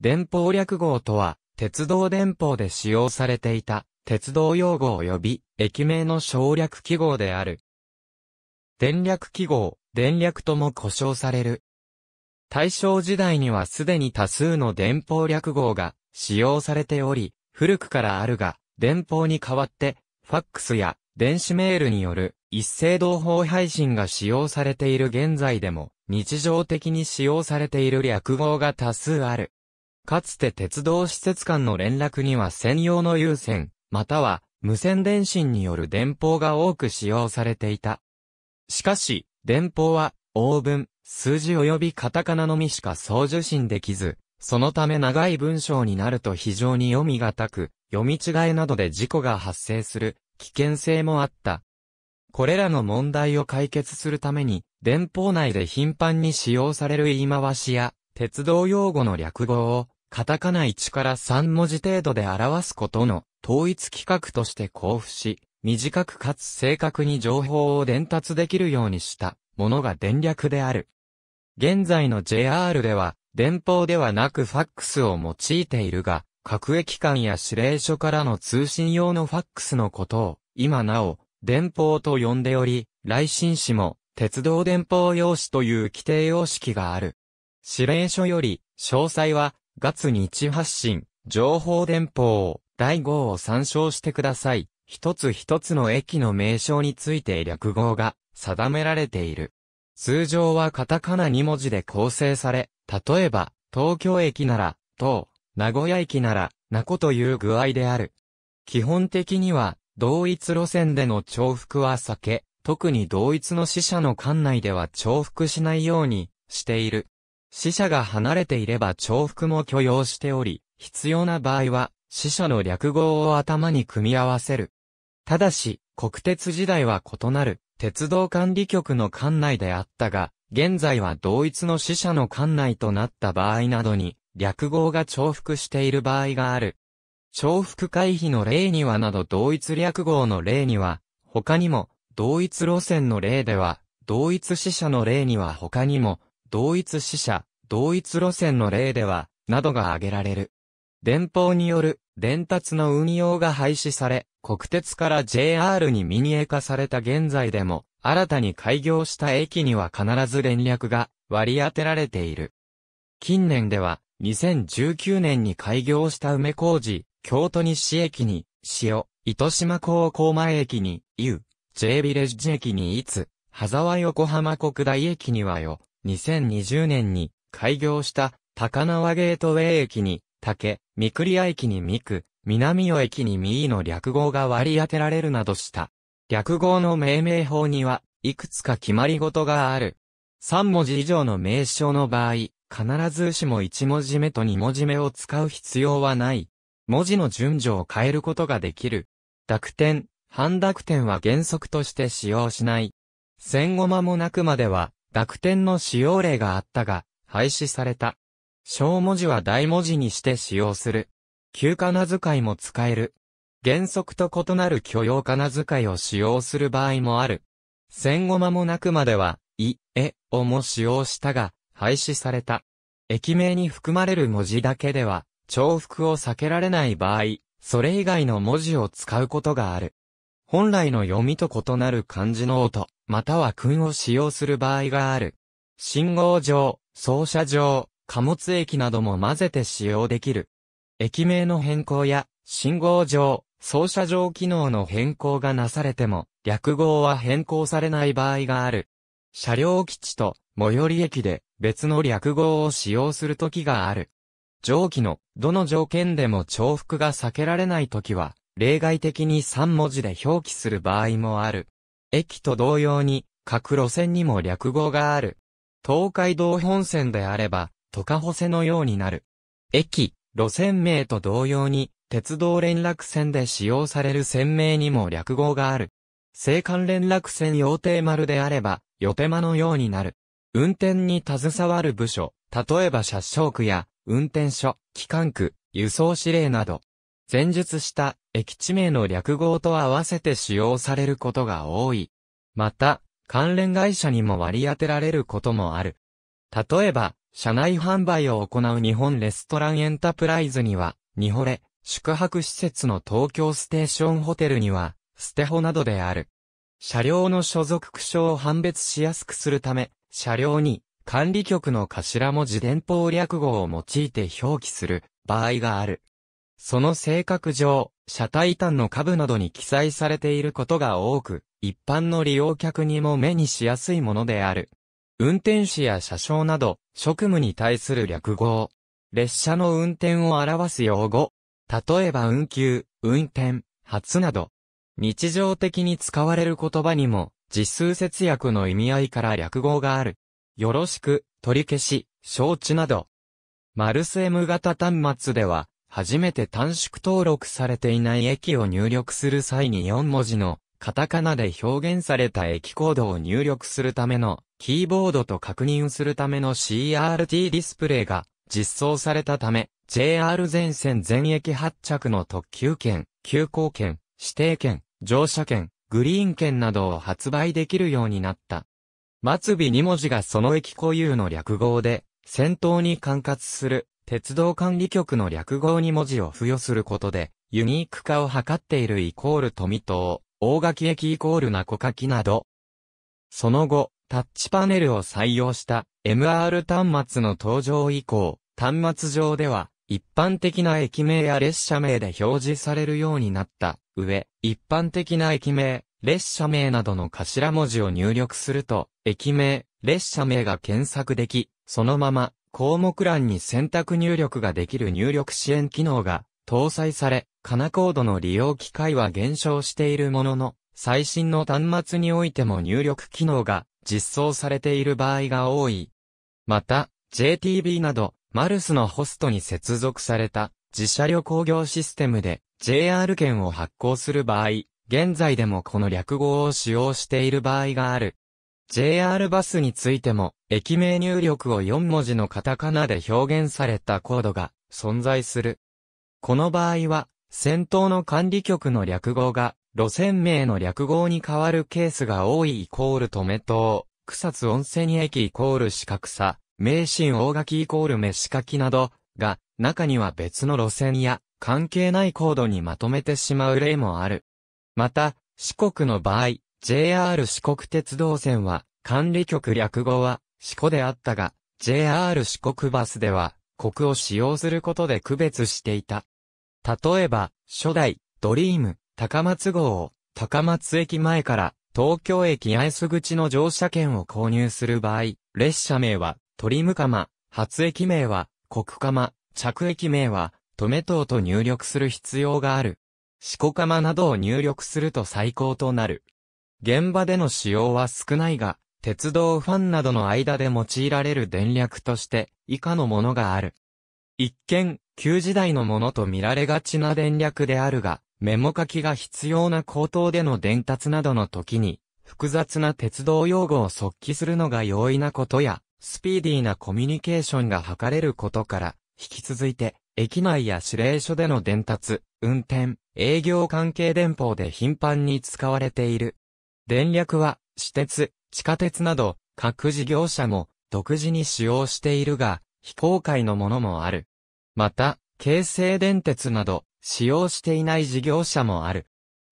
電報略号とは、鉄道電報で使用されていた、鉄道用語及び、駅名の省略記号である。電略記号、電略とも呼称される。大正時代にはすでに多数の電報略号が使用されており、古くからあるが、電報に代わって、ファックスや電子メールによる一斉同報配信が使用されている現在でも、日常的に使用されている略号が多数ある。かつて鉄道施設間の連絡には専用の有線、または無線電信による電報が多く使用されていた。しかし、電報は、応文、数字及びカタカナのみしか送受信できず、そのため長い文章になると非常に読みがたく、読み違いなどで事故が発生する危険性もあった。これらの問題を解決するために、電報内で頻繁に使用される言い回しや、鉄道用語の略語を、カタカナ1から3文字程度で表すことの統一規格として交付し、短くかつ正確に情報を伝達できるようにしたものが電略である。現在の JR では、電報ではなくファックスを用いているが、各駅間や指令所からの通信用のファックスのことを、今なお、電報と呼んでおり、来信紙も、鉄道電報用紙という規定様式がある。指令書より、詳細は、月日発信、情報電報、第5を参照してください。一つ一つの駅の名称について略語が定められている。通常はカタカナ2文字で構成され、例えば、東京駅なら、と、名古屋駅なら、なこという具合である。基本的には、同一路線での重複は避け、特に同一の死者の管内では重複しないようにしている。死者が離れていれば重複も許容しており、必要な場合は、死者の略語を頭に組み合わせる。ただし、国鉄時代は異なる、鉄道管理局の管内であったが、現在は同一の死者の管内となった場合などに、略語が重複している場合がある。重複回避の例にはなど同一略語の例には、他にも、同一路線の例では、同一死者の例には他にも、同一死者、同一路線の例では、などが挙げられる。電報による伝達の運用が廃止され、国鉄から JR に民営化された現在でも、新たに開業した駅には必ず連絡が割り当てられている。近年では、2019年に開業した梅小路、京都西駅に、塩、糸島高高前駅に、U、J ビレッジ駅にいつ、羽沢横浜国大駅にはよ、2020年に、開業した高輪ゲートウェイ駅に竹、三栗屋駅に三区、南尾駅に三位の略号が割り当てられるなどした。略号の命名法には、いくつか決まり事がある。三文字以上の名称の場合、必ずしも一文字目と二文字目を使う必要はない。文字の順序を変えることができる。濁点、半濁点は原則として使用しない。戦後間もなくまでは、濁点の使用例があったが、廃止された。小文字は大文字にして使用する。旧仮名遣いも使える。原則と異なる許容仮名遣いを使用する場合もある。戦後間もなくまでは、い、え、をも使用したが、廃止された。駅名に含まれる文字だけでは、重複を避けられない場合、それ以外の文字を使うことがある。本来の読みと異なる漢字の音、または訓を使用する場合がある。信号上、操車場、貨物駅なども混ぜて使用できる。駅名の変更や、信号上、操車場機能の変更がなされても、略号は変更されない場合がある。車両基地と最寄り駅で別の略号を使用するときがある。上記のどの条件でも重複が避けられないときは、例外的に3文字で表記する場合もある。駅と同様に、各路線にも略号がある。東海道本線であれば、トカホセのようになる。駅、路線名と同様に、鉄道連絡線で使用される線名にも略語がある。青函連絡線用定丸であれば、予定間のようになる。運転に携わる部署、例えば車掌区や、運転所、機関区、輸送指令など、前述した駅地名の略語と合わせて使用されることが多い。また、関連会社にも割り当てられることもある。例えば、社内販売を行う日本レストランエンタプライズには、ニホレ、宿泊施設の東京ステーションホテルには、ステホなどである。車両の所属区章を判別しやすくするため、車両に管理局の頭文字電報略語を用いて表記する場合がある。その性格上、車体端の下部などに記載されていることが多く、一般の利用客にも目にしやすいものである。運転士や車掌など、職務に対する略語。列車の運転を表す用語。例えば運休、運転、発など。日常的に使われる言葉にも、実数節約の意味合いから略語がある。よろしく、取り消し、承知など。マルス M 型端末では、初めて短縮登録されていない駅を入力する際に4文字のカタカナで表現された駅コードを入力するためのキーボードと確認するための CRT ディスプレイが実装されたため JR 全線全駅発着の特急券、急行券、指定券、乗車券、グリーン券などを発売できるようになった。末尾2文字がその駅固有の略号で、先頭に管轄する鉄道管理局の略号に文字を付与することで、ユニーク化を図っているイコール富島、大垣駅イコール名古垣など。その後、タッチパネルを採用した MR 端末の登場以降、端末上では一般的な駅名や列車名で表示されるようになった上、一般的な駅名、列車名などの頭文字を入力すると、駅名、列車名が検索でき、そのまま項目欄に選択入力ができる入力支援機能が搭載され、カナコードの利用機会は減少しているものの、最新の端末においても入力機能が実装されている場合が多い。また、JTB など、マルスのホストに接続された自社旅行業システムで JR 券を発行する場合、現在でもこの略語を使用している場合がある。JR バスについても、駅名入力を4文字のカタカナで表現されたコードが存在する。この場合は、先頭の管理局の略語が、路線名の略語に変わるケースが多いイコール止め島、草津温泉駅イコール四角さ、名神大垣イコール飯垣きなど、が、中には別の路線や、関係ないコードにまとめてしまう例もある。また、四国の場合、JR 四国鉄道線は、管理局略語は、四股であったが、JR 四国バスでは、国を使用することで区別していた。例えば、初代、ドリーム、高松号を、高松駅前から、東京駅八重洲口の乗車券を購入する場合、列車名は、トリムカマ、発駅名は、国マ、着駅名は、止め等と入力する必要がある。四股マなどを入力すると最高となる。現場での使用は少ないが、鉄道ファンなどの間で用いられる電略として、以下のものがある。一見、旧時代のものと見られがちな電略であるが、メモ書きが必要な口頭での伝達などの時に、複雑な鉄道用語を即帰するのが容易なことや、スピーディーなコミュニケーションが図れることから、引き続いて、駅内や指令所での伝達、運転、営業関係電報で頻繁に使われている。電略は、私鉄、地下鉄など、各事業者も、独自に使用しているが、非公開のものもある。また、京成電鉄など、使用していない事業者もある。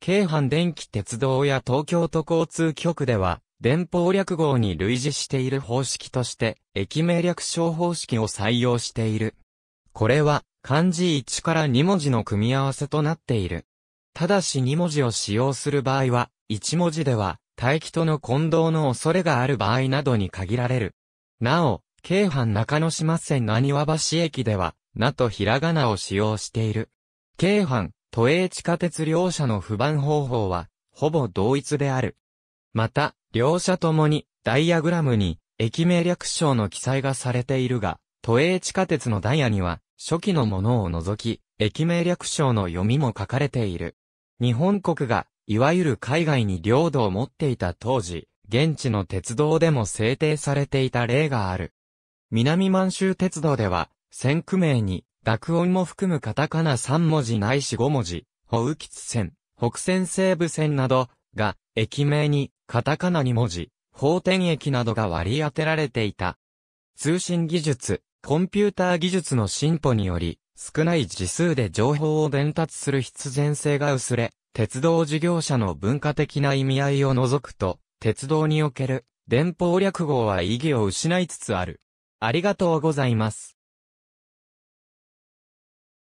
京阪電気鉄道や東京都交通局では、電報略号に類似している方式として、駅名略称方式を採用している。これは、漢字1から2文字の組み合わせとなっている。ただし2文字を使用する場合は、一文字では、大気との混同の恐れがある場合などに限られる。なお、京阪中之島線なにわ橋駅では、なとひらがなを使用している。京阪、都営地下鉄両社の不番方法は、ほぼ同一である。また、両社ともに、ダイヤグラムに、駅名略称の記載がされているが、都営地下鉄のダイヤには、初期のものを除き、駅名略称の読みも書かれている。日本国がいわゆる海外に領土を持っていた当時、現地の鉄道でも制定されていた例がある。南満州鉄道では、線区名に、濁音も含むカタカナ3文字ないし5文字、ホウキツ線、北線西部線など、が、駅名に、カタカナ2文字、法天駅などが割り当てられていた。通信技術、コンピューター技術の進歩により、少ない時数で情報を伝達する必然性が薄れ、鉄道事業者の文化的な意味合いを除くと、鉄道における、伝法略語は意義を失いつつある。ありがとうございます。